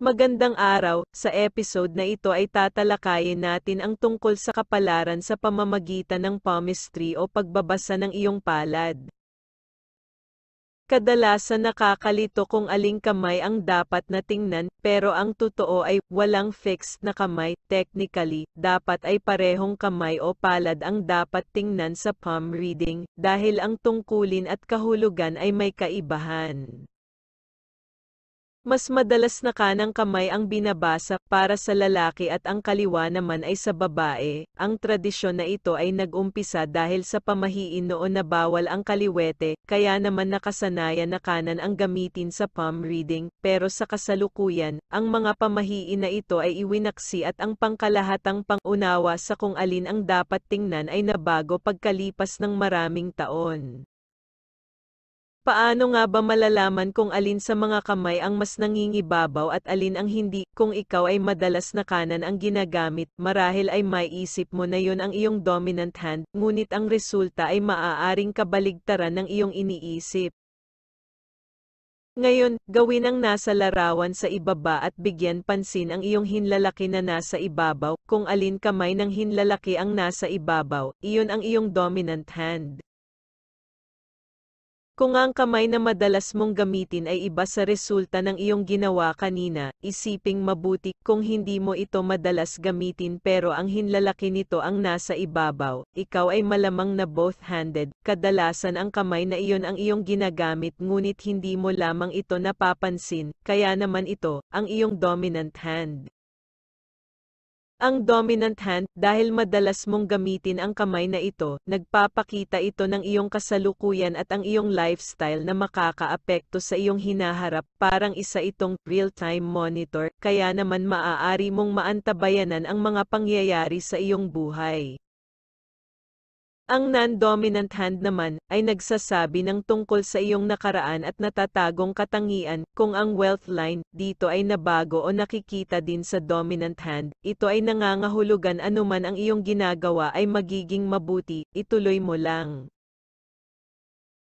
Magandang araw, sa episode na ito ay tatalakayin natin ang tungkol sa kapalaran sa pamamagitan ng palmistry o pagbabasa ng iyong palad. Kadalasan nakakalito kung aling kamay ang dapat na tingnan, pero ang totoo ay, walang fixed na kamay, technically, dapat ay parehong kamay o palad ang dapat tingnan sa palm reading, dahil ang tungkulin at kahulugan ay may kaibahan. Mas madalas na kanang kamay ang binabasa para sa lalaki at ang kaliwa naman ay sa babae. Ang tradisyon na ito ay nagumpisa dahil sa pamahiin noon na bawal ang kaliwete, kaya naman nakasanayan na kanan ang gamitin sa palm reading, pero sa kasalukuyan, ang mga pamahiin na ito ay iwinaksi at ang pangkalahatang pangunawa sa kung alin ang dapat tingnan ay nabago pagkalipas ng maraming taon. Paano nga ba malalaman kung alin sa mga kamay ang mas nangingibabaw at alin ang hindi? Kung ikaw ay madalas na kanan ang ginagamit, marahil ay maiisip mo na yon ang iyong dominant hand, ngunit ang resulta ay maaaring kabaligtaran ng iyong iniisip. Ngayon, gawin ang nasa larawan sa ibaba at bigyan pansin ang iyong hinlalaki na nasa ibabaw, kung alin kamay ng hinlalaki ang nasa ibabaw, iyon ang iyong dominant hand. Kung ang kamay na madalas mong gamitin ay iba sa resulta ng iyong ginawa kanina, isiping mabuti kung hindi mo ito madalas gamitin pero ang hinlalaki nito ang nasa ibabaw, ikaw ay malamang na both-handed, kadalasan ang kamay na iyon ang iyong ginagamit ngunit hindi mo lamang ito napapansin, kaya naman ito, ang iyong dominant hand. Ang dominant hand, dahil madalas mong gamitin ang kamay na ito, nagpapakita ito ng iyong kasalukuyan at ang iyong lifestyle na makakaapekto sa iyong hinaharap, parang isa itong real-time monitor, kaya naman maaari mong maantabayanan ang mga pangyayari sa iyong buhay. Ang non-dominant hand naman, ay nagsasabi ng tungkol sa iyong nakaraan at natatagong katangian, kung ang wealth line, dito ay nabago o nakikita din sa dominant hand, ito ay nangangahulugan anuman ang iyong ginagawa ay magiging mabuti, ituloy mo lang.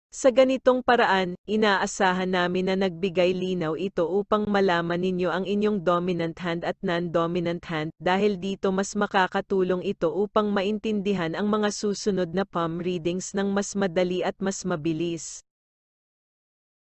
Sa ganitong paraan, inaasahan namin na nagbigay linaw ito upang malaman ninyo ang inyong dominant hand at non-dominant hand dahil dito mas makakatulong ito upang maintindihan ang mga susunod na palm readings ng mas madali at mas mabilis.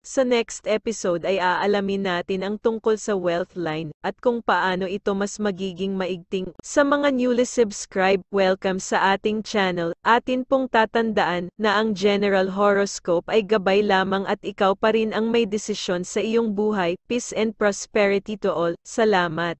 Sa next episode ay aalamin natin ang tungkol sa wealth line at kung paano ito mas magiging maigting. Sa mga newly subscribe, welcome sa ating channel. Atin pong tatandaan na ang general horoscope ay gabay lamang at ikaw pa rin ang may desisyon sa iyong buhay. Peace and prosperity to all. Salamat.